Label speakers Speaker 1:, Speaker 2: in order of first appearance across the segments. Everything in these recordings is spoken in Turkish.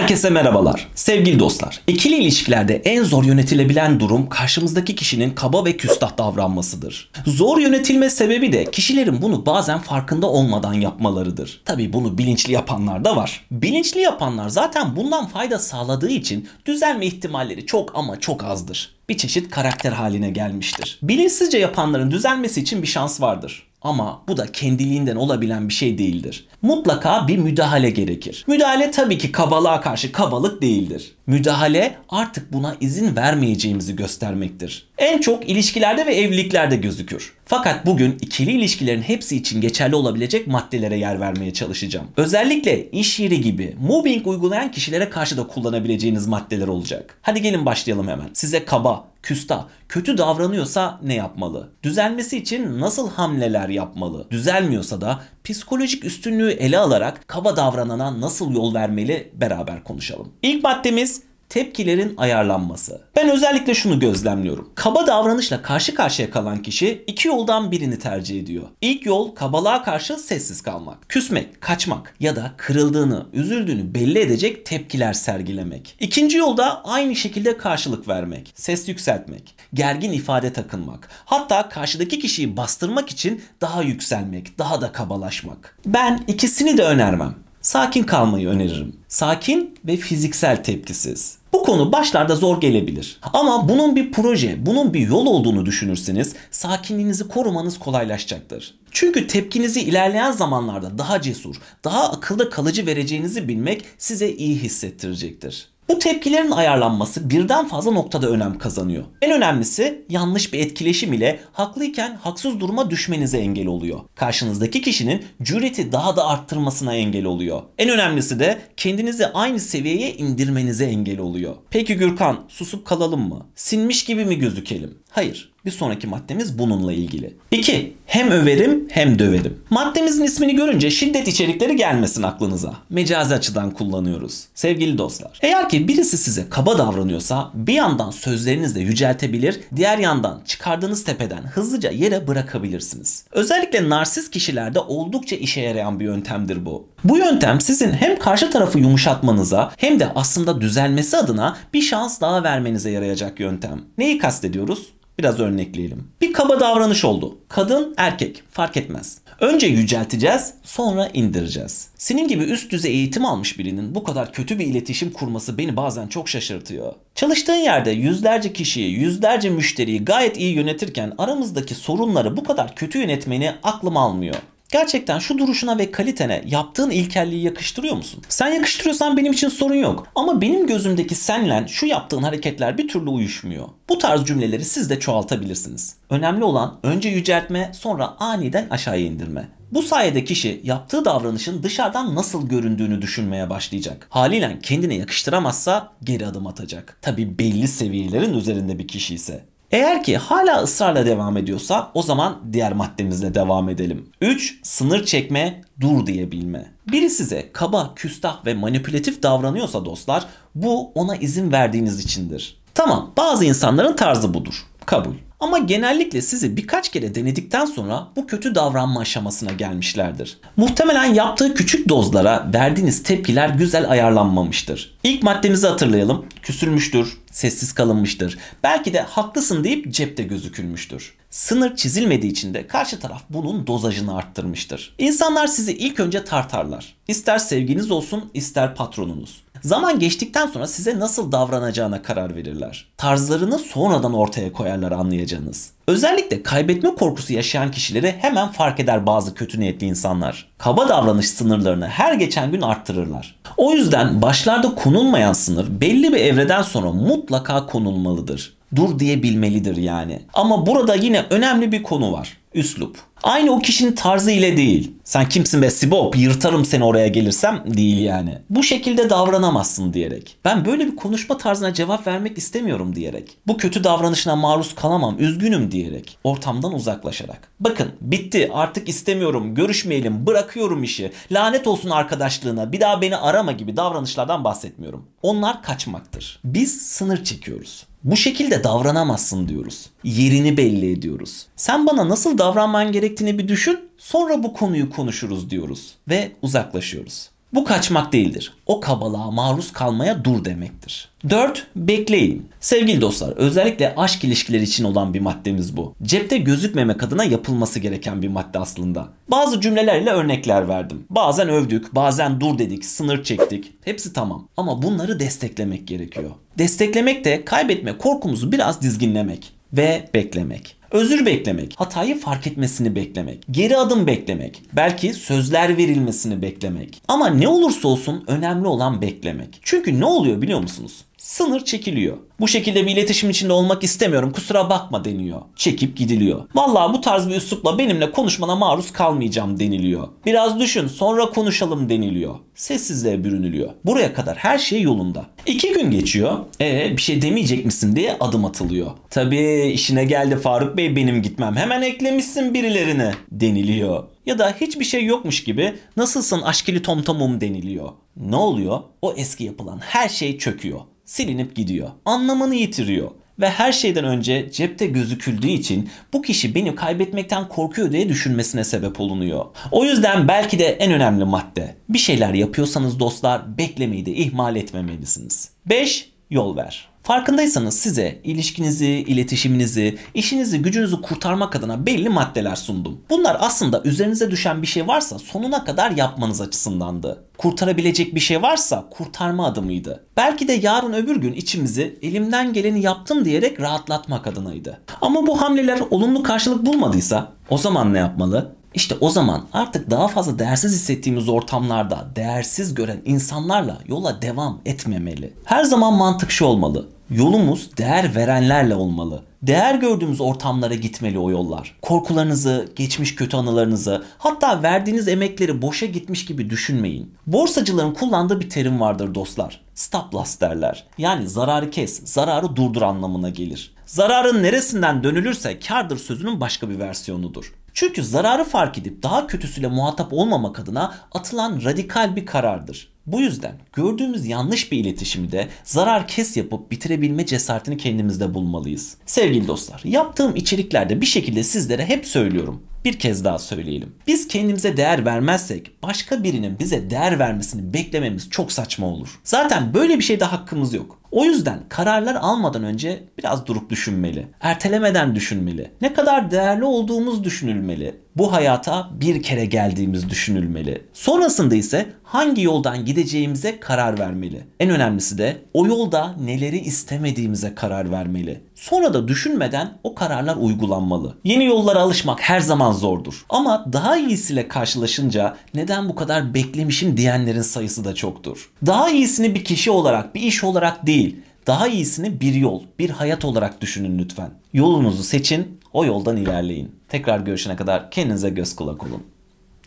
Speaker 1: Herkese merhabalar. Sevgili dostlar, ikili ilişkilerde en zor yönetilebilen durum karşımızdaki kişinin kaba ve küstah davranmasıdır. Zor yönetilme sebebi de kişilerin bunu bazen farkında olmadan yapmalarıdır. Tabi bunu bilinçli yapanlar da var. Bilinçli yapanlar zaten bundan fayda sağladığı için düzelme ihtimalleri çok ama çok azdır bir çeşit karakter haline gelmiştir. Bilinçsizce yapanların düzelmesi için bir şans vardır. Ama bu da kendiliğinden olabilen bir şey değildir. Mutlaka bir müdahale gerekir. Müdahale tabii ki kabalığa karşı kabalık değildir. Müdahale artık buna izin vermeyeceğimizi göstermektir. En çok ilişkilerde ve evliliklerde gözükür. Fakat bugün ikili ilişkilerin hepsi için geçerli olabilecek maddelere yer vermeye çalışacağım. Özellikle iş yeri gibi mobbing uygulayan kişilere karşı da kullanabileceğiniz maddeler olacak. Hadi gelin başlayalım hemen. Size kaba, küsta kötü davranıyorsa ne yapmalı? Düzelmesi için nasıl hamleler yapmalı? Düzelmiyorsa da psikolojik üstünlüğü ele alarak kaba davranana nasıl yol vermeli beraber konuşalım. İlk maddemiz tepkilerin ayarlanması. Ben özellikle şunu gözlemliyorum. Kaba davranışla karşı karşıya kalan kişi iki yoldan birini tercih ediyor. İlk yol kabalığa karşı sessiz kalmak, küsmek, kaçmak ya da kırıldığını, üzüldüğünü belli edecek tepkiler sergilemek. İkinci yolda aynı şekilde karşılık vermek, ses yükseltmek, gergin ifade takınmak, hatta karşıdaki kişiyi bastırmak için daha yükselmek, daha da kabalaşmak. Ben ikisini de önermem. Sakin kalmayı öneririm. Sakin ve fiziksel tepkisiz. Bu konu başlarda zor gelebilir. Ama bunun bir proje, bunun bir yol olduğunu düşünürseniz sakinliğinizi korumanız kolaylaşacaktır. Çünkü tepkinizi ilerleyen zamanlarda daha cesur, daha akılda kalıcı vereceğinizi bilmek size iyi hissettirecektir. Bu tepkilerin ayarlanması birden fazla noktada önem kazanıyor. En önemlisi yanlış bir etkileşim ile haklıyken haksız duruma düşmenize engel oluyor. Karşınızdaki kişinin cüreti daha da arttırmasına engel oluyor. En önemlisi de kendinizi aynı seviyeye indirmenize engel oluyor. Peki Gürkan susup kalalım mı? Sinmiş gibi mi gözükelim? Hayır. Bir sonraki maddemiz bununla ilgili. 2. Hem överim hem döverim. Maddemizin ismini görünce şiddet içerikleri gelmesin aklınıza. Mecazi açıdan kullanıyoruz. Sevgili dostlar. Eğer ki birisi size kaba davranıyorsa bir yandan sözlerinizle yüceltebilir, diğer yandan çıkardığınız tepeden hızlıca yere bırakabilirsiniz. Özellikle narsist kişilerde oldukça işe yarayan bir yöntemdir bu. Bu yöntem sizin hem karşı tarafı yumuşatmanıza hem de aslında düzelmesi adına bir şans daha vermenize yarayacak yöntem. Neyi kastediyoruz? biraz örnekleyelim. Bir kaba davranış oldu. Kadın, erkek fark etmez. Önce yücelteceğiz, sonra indireceğiz. Senin gibi üst düzey eğitim almış birinin bu kadar kötü bir iletişim kurması beni bazen çok şaşırtıyor. Çalıştığın yerde yüzlerce kişiyi, yüzlerce müşteriyi gayet iyi yönetirken aramızdaki sorunları bu kadar kötü yönetmeni aklım almıyor. Gerçekten şu duruşuna ve kalitene yaptığın ilkelliği yakıştırıyor musun? Sen yakıştırıyorsan benim için sorun yok. Ama benim gözümdeki senle şu yaptığın hareketler bir türlü uyuşmuyor. Bu tarz cümleleri siz de çoğaltabilirsiniz. Önemli olan önce yüceltme sonra aniden aşağıya indirme. Bu sayede kişi yaptığı davranışın dışarıdan nasıl göründüğünü düşünmeye başlayacak. Haliyle kendine yakıştıramazsa geri adım atacak. Tabi belli seviyelerin üzerinde bir kişi ise. Eğer ki hala ısrarla devam ediyorsa o zaman diğer maddemizle devam edelim. 3. Sınır çekme, dur diyebilme. Biri size kaba, küstah ve manipülatif davranıyorsa dostlar bu ona izin verdiğiniz içindir. Tamam bazı insanların tarzı budur. Kabul. Ama genellikle sizi birkaç kere denedikten sonra bu kötü davranma aşamasına gelmişlerdir. Muhtemelen yaptığı küçük dozlara verdiğiniz tepkiler güzel ayarlanmamıştır. İlk maddemizi hatırlayalım. Küsülmüştür, sessiz kalınmıştır. Belki de haklısın deyip cepte gözükülmüştür. Sınır çizilmediği için de karşı taraf bunun dozajını arttırmıştır. İnsanlar sizi ilk önce tartarlar. İster sevginiz olsun ister patronunuz. Zaman geçtikten sonra size nasıl davranacağına karar verirler. Tarzlarını sonradan ortaya koyarlar anlayacağınız. Özellikle kaybetme korkusu yaşayan kişileri hemen fark eder bazı kötü niyetli insanlar. Kaba davranış sınırlarını her geçen gün arttırırlar. O yüzden başlarda konulmayan sınır belli bir evreden sonra mutlaka konulmalıdır. Dur diyebilmelidir yani. Ama burada yine önemli bir konu var üslup. Aynı o kişinin tarzı ile değil. Sen kimsin be Sibop yırtarım seni oraya gelirsem değil yani. Bu şekilde davranamazsın diyerek. Ben böyle bir konuşma tarzına cevap vermek istemiyorum diyerek. Bu kötü davranışına maruz kalamam üzgünüm diyerek. Ortamdan uzaklaşarak. Bakın bitti artık istemiyorum görüşmeyelim bırakıyorum işi. Lanet olsun arkadaşlığına bir daha beni arama gibi davranışlardan bahsetmiyorum. Onlar kaçmaktır. Biz sınır çekiyoruz. Bu şekilde davranamazsın diyoruz. Yerini belli ediyoruz. Sen bana nasıl davranman gerektiğini bir düşün, sonra bu konuyu konuşuruz diyoruz ve uzaklaşıyoruz. Bu kaçmak değildir. O kabalığa maruz kalmaya dur demektir. 4. Bekleyin. Sevgili dostlar özellikle aşk ilişkileri için olan bir maddemiz bu. Cepte gözükmemek adına yapılması gereken bir madde aslında. Bazı cümlelerle örnekler verdim. Bazen övdük, bazen dur dedik, sınır çektik. Hepsi tamam. Ama bunları desteklemek gerekiyor. Desteklemek de kaybetme korkumuzu biraz dizginlemek ve beklemek. Özür beklemek, hatayı fark etmesini beklemek, geri adım beklemek, belki sözler verilmesini beklemek. Ama ne olursa olsun önemli olan beklemek. Çünkü ne oluyor biliyor musunuz? sınır çekiliyor. Bu şekilde bir iletişim içinde olmak istemiyorum kusura bakma deniyor. Çekip gidiliyor. Valla bu tarz bir üslupla benimle konuşmana maruz kalmayacağım deniliyor. Biraz düşün sonra konuşalım deniliyor. Sessizliğe bürünülüyor. Buraya kadar her şey yolunda. İki gün geçiyor. Ee bir şey demeyecek misin diye adım atılıyor. Tabii işine geldi Faruk Bey benim gitmem. Hemen eklemişsin birilerini deniliyor. Ya da hiçbir şey yokmuş gibi nasılsın aşkili tomtomum deniliyor. Ne oluyor? O eski yapılan her şey çöküyor silinip gidiyor. Anlamını yitiriyor ve her şeyden önce cepte gözüküldüğü için bu kişi beni kaybetmekten korkuyor diye düşünmesine sebep olunuyor. O yüzden belki de en önemli madde. Bir şeyler yapıyorsanız dostlar beklemeyi de ihmal etmemelisiniz. 5 yol ver. Farkındaysanız size ilişkinizi, iletişiminizi, işinizi, gücünüzü kurtarmak adına belli maddeler sundum. Bunlar aslında üzerinize düşen bir şey varsa sonuna kadar yapmanız açısındandı. Kurtarabilecek bir şey varsa kurtarma adımıydı. Belki de yarın öbür gün içimizi elimden geleni yaptım diyerek rahatlatmak adınaydı. Ama bu hamleler olumlu karşılık bulmadıysa o zaman ne yapmalı? İşte o zaman artık daha fazla değersiz hissettiğimiz ortamlarda değersiz gören insanlarla yola devam etmemeli. Her zaman mantık şu olmalı. Yolumuz değer verenlerle olmalı. Değer gördüğümüz ortamlara gitmeli o yollar. Korkularınızı, geçmiş kötü anılarınızı, hatta verdiğiniz emekleri boşa gitmiş gibi düşünmeyin. Borsacıların kullandığı bir terim vardır dostlar. Stop loss derler. Yani zararı kes, zararı durdur anlamına gelir. Zararın neresinden dönülürse kardır sözünün başka bir versiyonudur. Çünkü zararı fark edip daha kötüsüyle muhatap olmamak adına atılan radikal bir karardır. Bu yüzden gördüğümüz yanlış bir iletişimi de zarar kes yapıp bitirebilme cesaretini kendimizde bulmalıyız. Sevgili dostlar, yaptığım içeriklerde bir şekilde sizlere hep söylüyorum bir kez daha söyleyelim. Biz kendimize değer vermezsek başka birinin bize değer vermesini beklememiz çok saçma olur. Zaten böyle bir şeyde hakkımız yok. O yüzden kararlar almadan önce biraz durup düşünmeli. Ertelemeden düşünmeli. Ne kadar değerli olduğumuz düşünülmeli. Bu hayata bir kere geldiğimiz düşünülmeli. Sonrasında ise hangi yoldan gideceğimize karar vermeli. En önemlisi de o yolda neleri istemediğimize karar vermeli. Sonra da düşünmeden o kararlar uygulanmalı. Yeni yollara alışmak her zaman zordur. Ama daha iyisiyle karşılaşınca neden bu kadar beklemişim diyenlerin sayısı da çoktur. Daha iyisini bir kişi olarak, bir iş olarak değil, daha iyisini bir yol, bir hayat olarak düşünün lütfen. Yolunuzu seçin, o yoldan ilerleyin. Tekrar görüşene kadar kendinize göz kulak olun.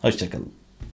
Speaker 1: Hoşçakalın.